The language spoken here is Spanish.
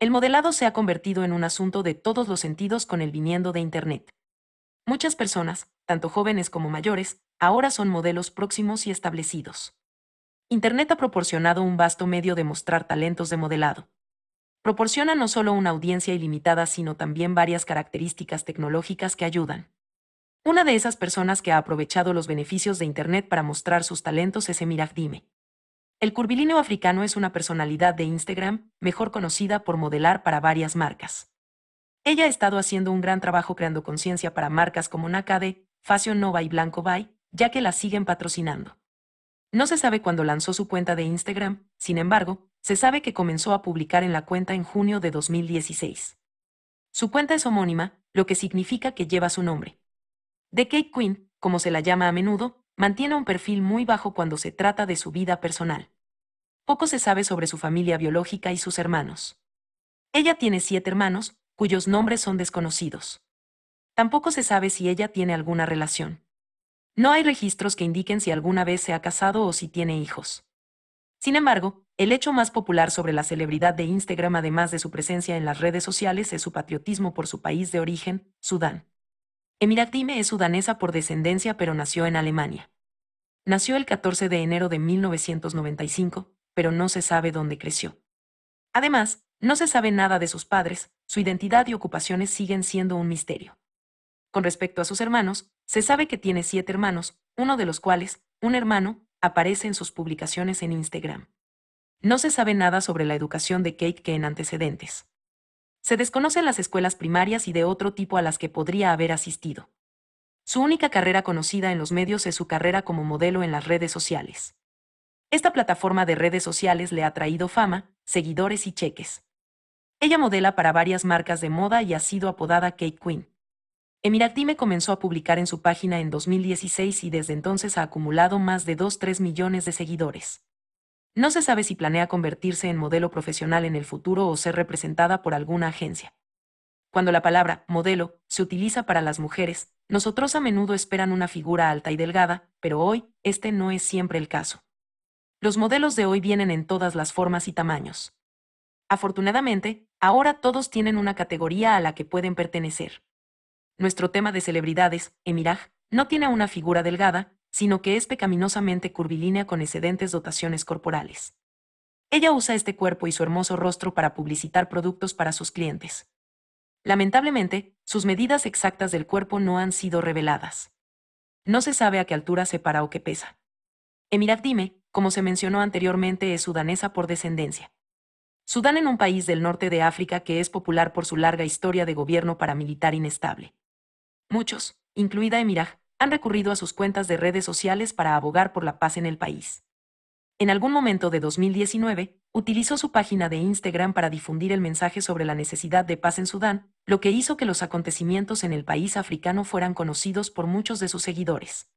El modelado se ha convertido en un asunto de todos los sentidos con el viniendo de Internet. Muchas personas, tanto jóvenes como mayores, ahora son modelos próximos y establecidos. Internet ha proporcionado un vasto medio de mostrar talentos de modelado. Proporciona no solo una audiencia ilimitada, sino también varias características tecnológicas que ayudan. Una de esas personas que ha aprovechado los beneficios de Internet para mostrar sus talentos es Emirah Dime. El curvilíneo africano es una personalidad de Instagram, mejor conocida por modelar para varias marcas. Ella ha estado haciendo un gran trabajo creando conciencia para marcas como Nakade, Fashion Nova y Blanco Bay, ya que la siguen patrocinando. No se sabe cuándo lanzó su cuenta de Instagram, sin embargo, se sabe que comenzó a publicar en la cuenta en junio de 2016. Su cuenta es homónima, lo que significa que lleva su nombre. The Cake Queen, como se la llama a menudo, mantiene un perfil muy bajo cuando se trata de su vida personal. Poco se sabe sobre su familia biológica y sus hermanos. Ella tiene siete hermanos, cuyos nombres son desconocidos. Tampoco se sabe si ella tiene alguna relación. No hay registros que indiquen si alguna vez se ha casado o si tiene hijos. Sin embargo, el hecho más popular sobre la celebridad de Instagram, además de su presencia en las redes sociales, es su patriotismo por su país de origen, Sudán. Emirat Dime es sudanesa por descendencia pero nació en Alemania. Nació el 14 de enero de 1995, pero no se sabe dónde creció. Además, no se sabe nada de sus padres, su identidad y ocupaciones siguen siendo un misterio. Con respecto a sus hermanos, se sabe que tiene siete hermanos, uno de los cuales, un hermano, aparece en sus publicaciones en Instagram. No se sabe nada sobre la educación de Kate que en antecedentes. Se desconocen las escuelas primarias y de otro tipo a las que podría haber asistido. Su única carrera conocida en los medios es su carrera como modelo en las redes sociales. Esta plataforma de redes sociales le ha traído fama, seguidores y cheques. Ella modela para varias marcas de moda y ha sido apodada Kate Queen. Emiratime comenzó a publicar en su página en 2016 y desde entonces ha acumulado más de 2-3 millones de seguidores. No se sabe si planea convertirse en modelo profesional en el futuro o ser representada por alguna agencia. Cuando la palabra modelo se utiliza para las mujeres, nosotros a menudo esperan una figura alta y delgada, pero hoy, este no es siempre el caso. Los modelos de hoy vienen en todas las formas y tamaños. Afortunadamente, ahora todos tienen una categoría a la que pueden pertenecer. Nuestro tema de celebridades, Emiraj, no tiene una figura delgada, sino que es pecaminosamente curvilínea con excedentes dotaciones corporales. Ella usa este cuerpo y su hermoso rostro para publicitar productos para sus clientes. Lamentablemente, sus medidas exactas del cuerpo no han sido reveladas. No se sabe a qué altura se para o qué pesa. Emirat Dime, como se mencionó anteriormente, es sudanesa por descendencia. Sudán en un país del norte de África que es popular por su larga historia de gobierno paramilitar inestable. Muchos, incluida Emirat, han recurrido a sus cuentas de redes sociales para abogar por la paz en el país. En algún momento de 2019, utilizó su página de Instagram para difundir el mensaje sobre la necesidad de paz en Sudán, lo que hizo que los acontecimientos en el país africano fueran conocidos por muchos de sus seguidores.